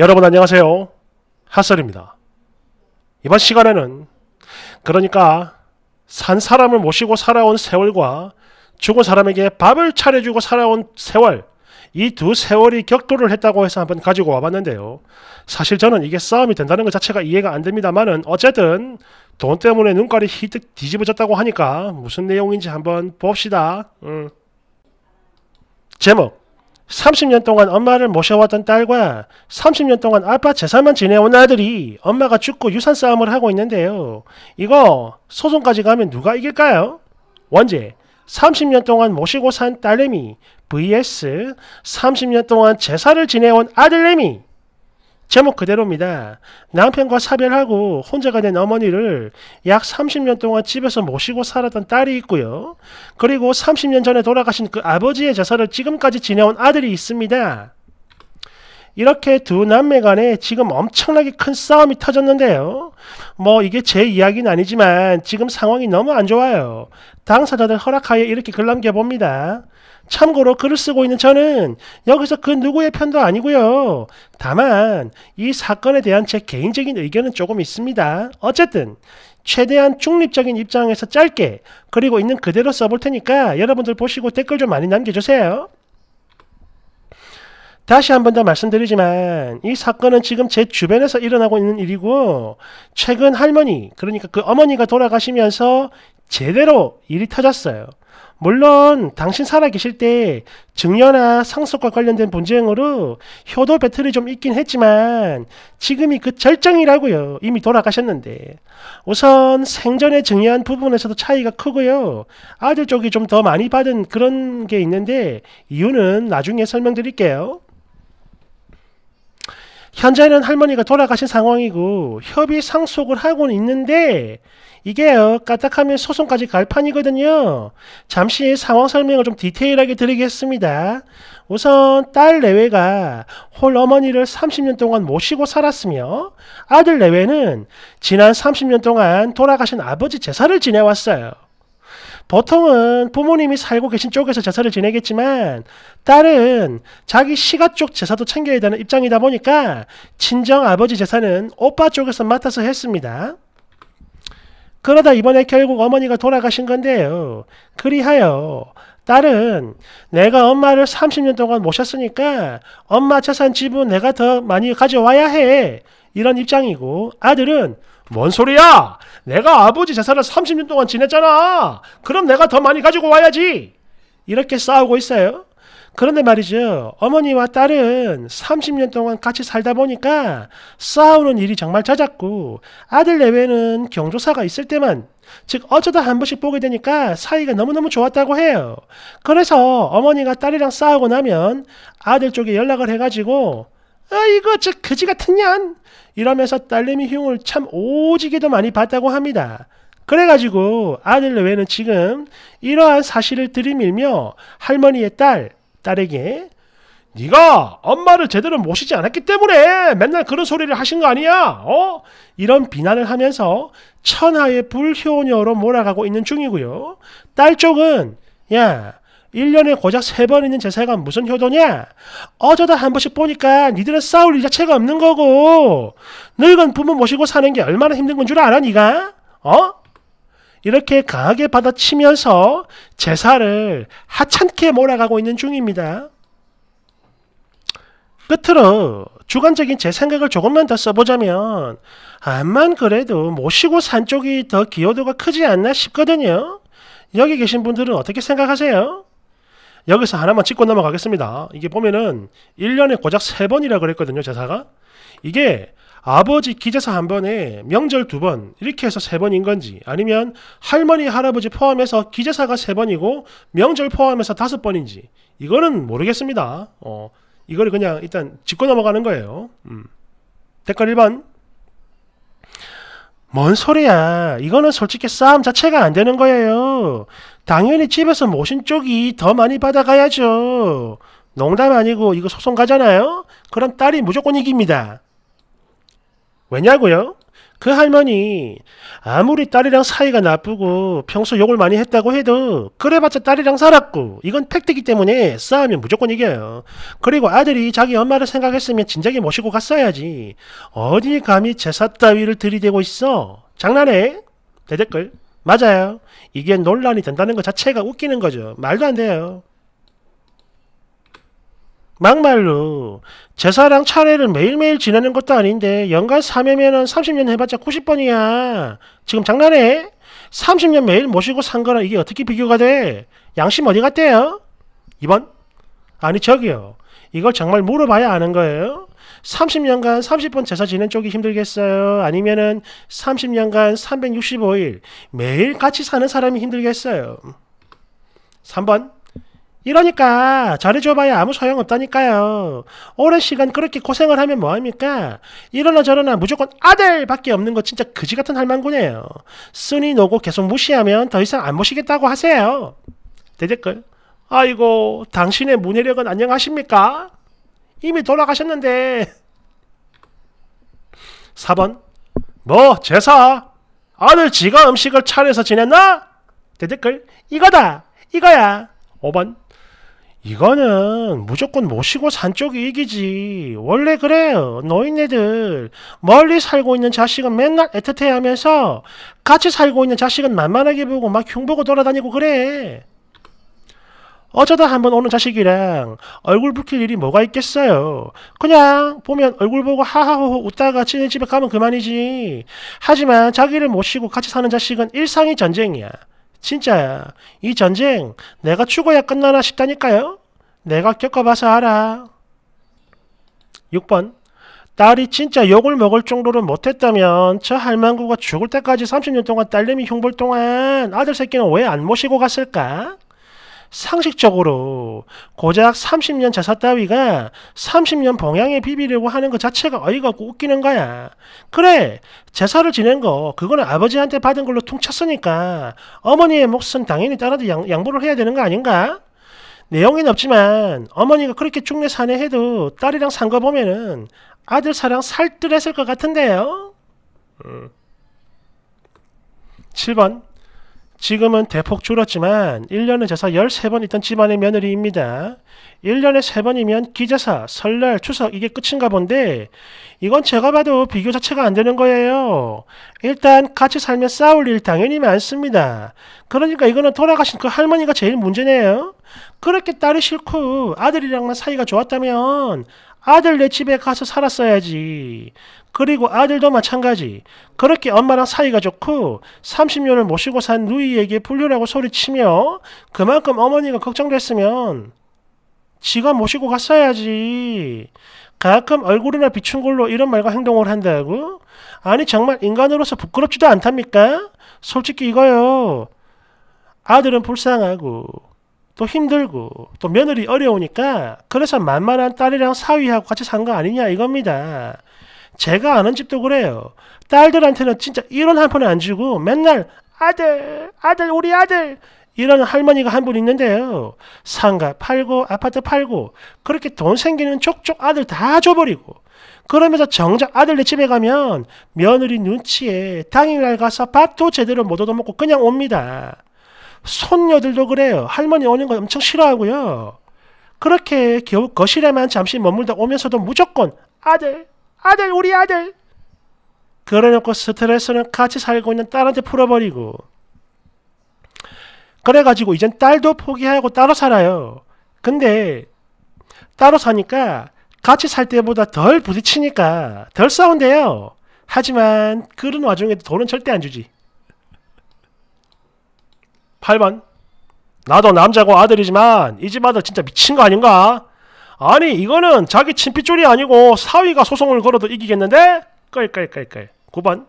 여러분 안녕하세요. 핫설입니다. 이번 시간에는 그러니까 산 사람을 모시고 살아온 세월과 죽은 사람에게 밥을 차려주고 살아온 세월 이 두 세월이 격돌을 했다고 해서 한번 가지고 와봤는데요. 사실 저는 이게 싸움이 된다는 것 자체가 이해가 안 됩니다만은 어쨌든 돈 때문에 눈깔이 희득 뒤집어졌다고 하니까 무슨 내용인지 한번 봅시다. 음. 제목 30년 동안 엄마를 모셔왔던 딸과 30년 동안 아빠 재산만 지내온 아들이 엄마가 죽고 유산 싸움을 하고 있는데요. 이거 소송까지 가면 누가 이길까요? 원제 30년 동안 모시고 산 딸내미 vs 30년 동안 제사를 지내온 아들내미 제목 그대로입니다. 남편과 사별하고 혼자가 된 어머니를 약 30년 동안 집에서 모시고 살았던 딸이 있고요. 그리고 30년 전에 돌아가신 그 아버지의 자살을 지금까지 지내온 아들이 있습니다. 이렇게 두 남매 간에 지금 엄청나게 큰 싸움이 터졌는데요. 뭐 이게 제 이야기는 아니지만 지금 상황이 너무 안 좋아요. 당사자들 허락하에 이렇게 글 남겨봅니다. 참고로 글을 쓰고 있는 저는 여기서 그 누구의 편도 아니고요. 다만 이 사건에 대한 제 개인적인 의견은 조금 있습니다. 어쨌든 최대한 중립적인 입장에서 짧게 그리고 있는 그대로 써볼 테니까 여러분들 보시고 댓글 좀 많이 남겨주세요. 다시 한 번 더 말씀드리지만 이 사건은 지금 제 주변에서 일어나고 있는 일이고 최근 할머니 그러니까 그 어머니가 돌아가시면서 제대로 일이 터졌어요. 물론 당신 살아계실 때 증여나 상속과 관련된 분쟁으로 효도 배틀이 좀 있긴 했지만 지금이 그 절정이라고요. 이미 돌아가셨는데 우선 생전에 증여한 부분에서도 차이가 크고요. 아들 쪽이 좀 더 많이 받은 그런 게 있는데 이유는 나중에 설명드릴게요. 현재는 할머니가 돌아가신 상황이고 협의 상속을 하고는 있는데 이게요 어, 까딱하면 소송까지 갈 판이거든요. 잠시 상황 설명을 좀 디테일하게 드리겠습니다. 우선 딸 내외가 홀 어머니를 30년 동안 모시고 살았으며 아들 내외는 지난 30년 동안 돌아가신 아버지 제사를 지내왔어요. 보통은 부모님이 살고 계신 쪽에서 제사를 지내겠지만 딸은 자기 시가 쪽 제사도 챙겨야 되는 입장이다 보니까 친정 아버지 제사는 오빠 쪽에서 맡아서 했습니다. 그러다 이번에 결국 어머니가 돌아가신 건데요. 그리하여 딸은 내가 엄마를 30년 동안 모셨으니까 엄마 재산 지분 내가 더 많이 가져와야 해. 이런 입장이고 아들은 뭔 소리야? 내가 아버지 재산을 30년 동안 지냈잖아. 그럼 내가 더 많이 가지고 와야지. 이렇게 싸우고 있어요. 그런데 말이죠. 어머니와 딸은 30년 동안 같이 살다 보니까 싸우는 일이 정말 잦았고 아들 내외는 경조사가 있을 때만 즉 어쩌다 한 번씩 보게 되니까 사이가 너무너무 좋았다고 해요. 그래서 어머니가 딸이랑 싸우고 나면 아들 쪽에 연락을 해가지고 아이거 저 그지 같은 년 이러면서 딸내미 흉을 참 오지게도 많이 봤다고 합니다. 그래가지고 아들 내외는 지금 이러한 사실을 들이밀며 할머니의 딸, 딸에게 네가 엄마를 제대로 모시지 않았기 때문에 맨날 그런 소리를 하신 거 아니야? 어? 이런 비난을 하면서 천하의 불효녀로 몰아가고 있는 중이고요. 딸 쪽은 야 1년에 고작 3번 있는 제사가 무슨 효도냐? 어쩌다 한 번씩 보니까 니들은 싸울 일 자체가 없는 거고 늙은 부모 모시고 사는 게 얼마나 힘든 건 줄 알아 니가? 어? 이렇게 강하게 받아치면서 제사를 하찮게 몰아가고 있는 중입니다. 끝으로 주관적인 제 생각을 조금만 더 써보자면 암만 그래도 모시고 산 쪽이 더 기여도가 크지 않나 싶거든요. 여기 계신 분들은 어떻게 생각하세요? 여기서 하나만 짚고 넘어가겠습니다. 이게 보면은 1년에 고작 3번이라 그랬거든요, 제사가. 이게 아버지 기제사 한 번에 명절 두 번 이렇게 해서 세 번인 건지 아니면 할머니 할아버지 포함해서 기제사가 세 번이고 명절 포함해서 다섯 번인지 이거는 모르겠습니다. 어, 이걸 그냥 일단 짚고 넘어가는 거예요. 음. 댓글 1번 뭔 소리야 이거는 솔직히 싸움 자체가 안 되는 거예요 당연히 집에서 모신 쪽이 더 많이 받아가야죠. 농담 아니고 이거 소송 가잖아요? 그럼 딸이 무조건 이깁니다. 왜냐고요? 그 할머니 아무리 딸이랑 사이가 나쁘고 평소 욕을 많이 했다고 해도 그래봤자 딸이랑 살았고 이건 팩트기 때문에 싸우면 무조건 이겨요. 그리고 아들이 자기 엄마를 생각했으면 진작에 모시고 갔어야지. 어디 감히 제사 따위를 들이대고 있어? 장난해? 대댓글 맞아요. 이게 논란이 된다는 것 자체가 웃기는 거죠. 말도 안 돼요. 막말로 제사랑 차례를 매일매일 지내는 것도 아닌데 연간 3회면은 30년 해봤자 90번이야. 지금 장난해? 30년 매일 모시고 산 거랑 이게 어떻게 비교가 돼? 양심 어디 갔대요? 2번? 아니 저기요. 이걸 정말 물어봐야 아는 거예요? 30년간 30번 제사 지낸 쪽이 힘들겠어요? 아니면은 30년간 365일 매일 같이 사는 사람이 힘들겠어요? 3번. 이러니까 잘해줘봐야 아무 소용없다니까요. 오랜 시간 그렇게 고생을 하면 뭐합니까? 이러나 저러나 무조건 아들밖에 없는 거 진짜 그지 같은 할망구네요. 쓰니 노고 계속 무시하면 더 이상 안 모시겠다고 하세요. 대댓글. 아이고 당신의 문해력은 안녕하십니까? 이미 돌아가셨는데 4번 뭐 제사 아들 지가 음식을 차려서 지냈나? 대댓글 이거다 이거야 5번 이거는 무조건 모시고 산 쪽이 이기지. 원래 그래요. 노인네들 멀리 살고 있는 자식은 맨날 애틋해하면서 같이 살고 있는 자식은 만만하게 보고 막 흉보고 돌아다니고 그래. 어쩌다 한 번 오는 자식이랑 얼굴 붉힐 일이 뭐가 있겠어요. 그냥 보면 얼굴 보고 하하호호 웃다가 지네 집에 가면 그만이지. 하지만 자기를 모시고 같이 사는 자식은 일상이 전쟁이야. 진짜야. 이 전쟁 내가 죽어야 끝나나 싶다니까요. 내가 겪어봐서 알아. 6번 딸이 진짜 욕을 먹을 정도로 못했다면 저 할망구가 죽을 때까지 30년 동안 딸내미 흉볼 동안 아들 새끼는 왜 안 모시고 갔을까? 상식적으로 고작 30년 제사 따위가 30년 봉양에 비비려고 하는 것 자체가 어이가 없고 웃기는 거야. 그래, 제사를 지낸 거, 그거는 아버지한테 받은 걸로 퉁쳤으니까 어머니의 몫은 당연히 따라도 양, 양보를 해야 되는 거 아닌가? 내용은 없지만 어머니가 그렇게 죽내 사내해도 딸이랑 산 거 보면은 아들 사랑 살뜰했을 것 같은데요. 음. 7번 지금은 대폭 줄었지만 1년에 제사 13번 있던 집안의 며느리입니다. 1년에 3번이면 기제사, 설날, 추석 이게 끝인가 본데 이건 제가 봐도 비교 자체가 안 되는 거예요. 일단 같이 살면 싸울 일 당연히 많습니다. 그러니까 이거는 돌아가신 그 할머니가 제일 문제네요. 그렇게 딸이 싫고 아들이랑만 사이가 좋았다면 아들 내 집에 가서 살았어야지. 그리고 아들도 마찬가지. 그렇게 엄마랑 사이가 좋고 30년을 모시고 산 누이에게 불륜하고 소리치며 그만큼 어머니가 걱정됐으면 지가 모시고 갔어야지. 가끔 얼굴이나 비춘 걸로 이런 말과 행동을 한다고? 아니 정말 인간으로서 부끄럽지도 않답니까? 솔직히 이거요. 아들은 불쌍하고 또 힘들고 또 며느리 어려우니까 그래서 만만한 딸이랑 사위하고 같이 산 거 아니냐 이겁니다. 제가 아는 집도 그래요. 딸들한테는 진짜 이런 한푼에안 주고 맨날 아들, 아들, 우리 아들 이런 할머니가 한 분 있는데요. 상가 팔고 아파트 팔고 그렇게 돈 생기는 족족 아들 다 줘버리고 그러면서 정작 아들네 집에 가면 며느리 눈치에 당일날 가서 밥도 제대로 못 얻어먹고 그냥 옵니다. 손녀들도 그래요. 할머니 오는 거 엄청 싫어하고요. 그렇게 겨우 거실에만 잠시 머물다 오면서도 무조건 아들, 아들, 우리 아들. 그래놓고 스트레스는 같이 살고 있는 딸한테 풀어버리고. 그래가지고 이젠 딸도 포기하고 따로 살아요. 근데 따로 사니까 같이 살 때보다 덜 부딪히니까 덜 싸운대요. 하지만 그런 와중에도 돈은 절대 안 주지. 8번 나도 남자고 아들이지만 이 집 아들 진짜 미친 거 아닌가? 아니 이거는 자기 친핏줄이 아니고 사위가 소송을 걸어도 이기겠는데? 끌끌끌끌 9번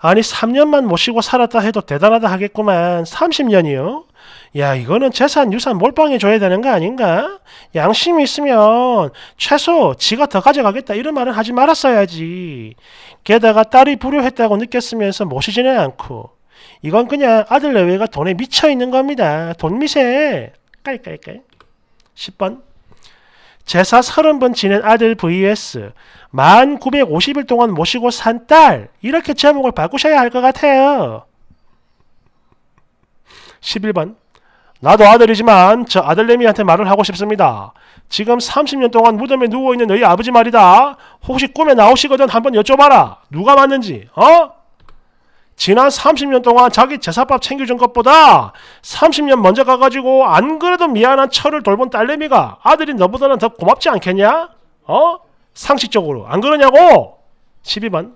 아니 3년만 모시고 살았다 해도 대단하다 하겠구만 30년이요? 야 이거는 재산 유산 몰빵해 줘야 되는 거 아닌가? 양심이 있으면 최소 지가 더 가져가겠다 이런 말은 하지 말았어야지 게다가 딸이 불효했다고 느꼈으면서 모시지는 않고 이건 그냥 아들 내외가 돈에 미쳐 있는 겁니다. 돈 미세. 깔깔깔. 10번. 제사 30번 지낸 아들 vs 1950일 동안 모시고 산 딸. 이렇게 제목을 바꾸셔야 할 것 같아요. 11번. 나도 아들이지만 저 아들내미한테 말을 하고 싶습니다. 지금 30년 동안 무덤에 누워있는 너희 아버지 말이다. 혹시 꿈에 나오시거든 한번 여쭤봐라. 누가 맞는지. 어? 지난 30년 동안 자기 제사밥 챙겨준 것보다 30년 먼저 가가지고 안 그래도 미안한 철을 돌본 딸내미가 아들이 너보다는 더 고맙지 않겠냐? 어? 상식적으로 안 그러냐고? 12번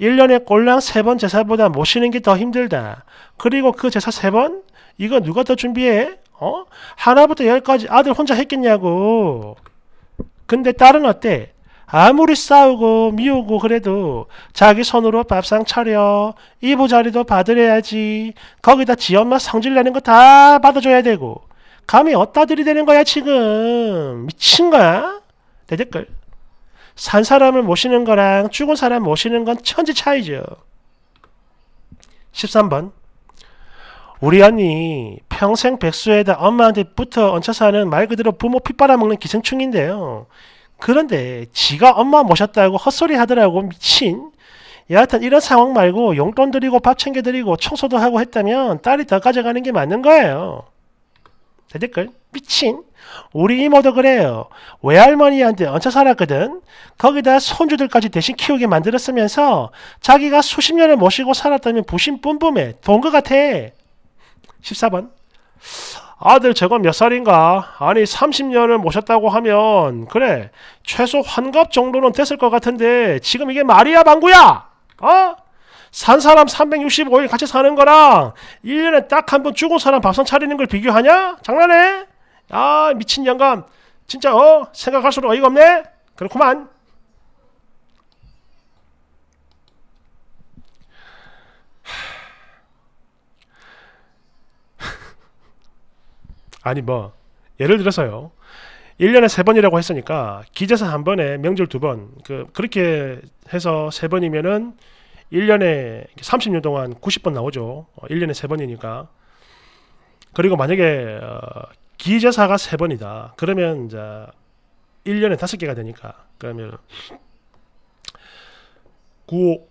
1년에 꼴랑 3번 제사보다 모시는 게 더 힘들다. 그리고 그 제사 3번? 이거 누가 더 준비해? 어? 하나부터 열까지 아들 혼자 했겠냐고. 근데 딸은 어때? 아무리 싸우고 미우고 그래도 자기 손으로 밥상 차려 이부자리도 받으려야지 거기다 지 엄마 성질내는 거 다 받아줘야 되고 감히 어따 들이대는 거야 지금 미친 거야? 대 댓글 산 사람을 모시는 거랑 죽은 사람 모시는 건 천지 차이죠 13번 우리 언니 평생 백수에다 엄마한테 붙어 얹혀 사는 말 그대로 부모 핏바라 먹는 기생충인데요. 그런데 지가 엄마 모셨다고 헛소리 하더라고 미친. 여하튼 이런 상황 말고 용돈 드리고 밥 챙겨드리고 청소도 하고 했다면 딸이 더 가져가는 게 맞는 거예요. 댓글 미친 우리 이모도 그래요. 외할머니한테 얹혀 살았거든. 거기다 손주들까지 대신 키우게 만들었으면서 자기가 수십 년을 모시고 살았다면 부심 뿜뿜해. 돈 것 같아. 14번 아들 저거 몇 살인가? 아니 30년을 모셨다고 하면 그래 최소 환갑 정도는 됐을 것 같은데 지금 이게 말이야 방구야? 어? 산 사람 365일 같이 사는 거랑 1년에 딱 한 번 죽은 사람 밥상 차리는 걸 비교하냐? 장난해? 아 미친 영감 진짜 어? 생각할수록 어이가 없네? 그렇구만 아니 뭐 예를 들어서요. 1년에 3번이라고 했으니까 기재사 한 번에 명절 두 번. 그 그렇게 해서 3번이면은 1년에 30년 동안 90번 나오죠. 1년에 어, 3번이니까. 그리고 만약에 어, 기재사가 3번이다. 그러면 이제 1년에 5개가 되니까. 그러면 9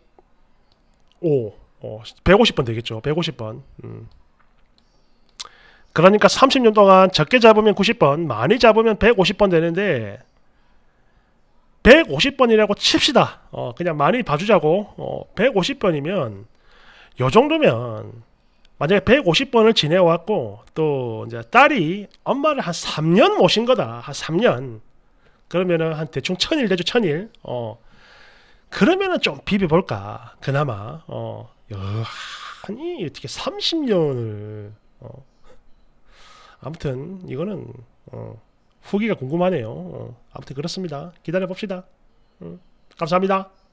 5 어, 150번 되겠죠. 150번. 음. 그러니까 30년 동안 적게 잡으면 90번, 많이 잡으면 150번 되는데 150번이라고 칩시다. 어, 그냥 많이 봐주자고. 어, 150번이면 요 정도면 만약에 150번을 지내왔고 또 이제 딸이 엄마를 한 3년 모신 거다. 한 3년. 그러면은 한 대충 1 0 0 0일 되죠. 1 0 0 0일 어. 그러면은 좀 비벼볼까. 그나마. 어. 야, 아니 어떻게 30년을 어. 아무튼 이거는 어, 후기가 궁금하네요. 어, 아무튼 그렇습니다. 기다려 봅시다. 음, 감사합니다.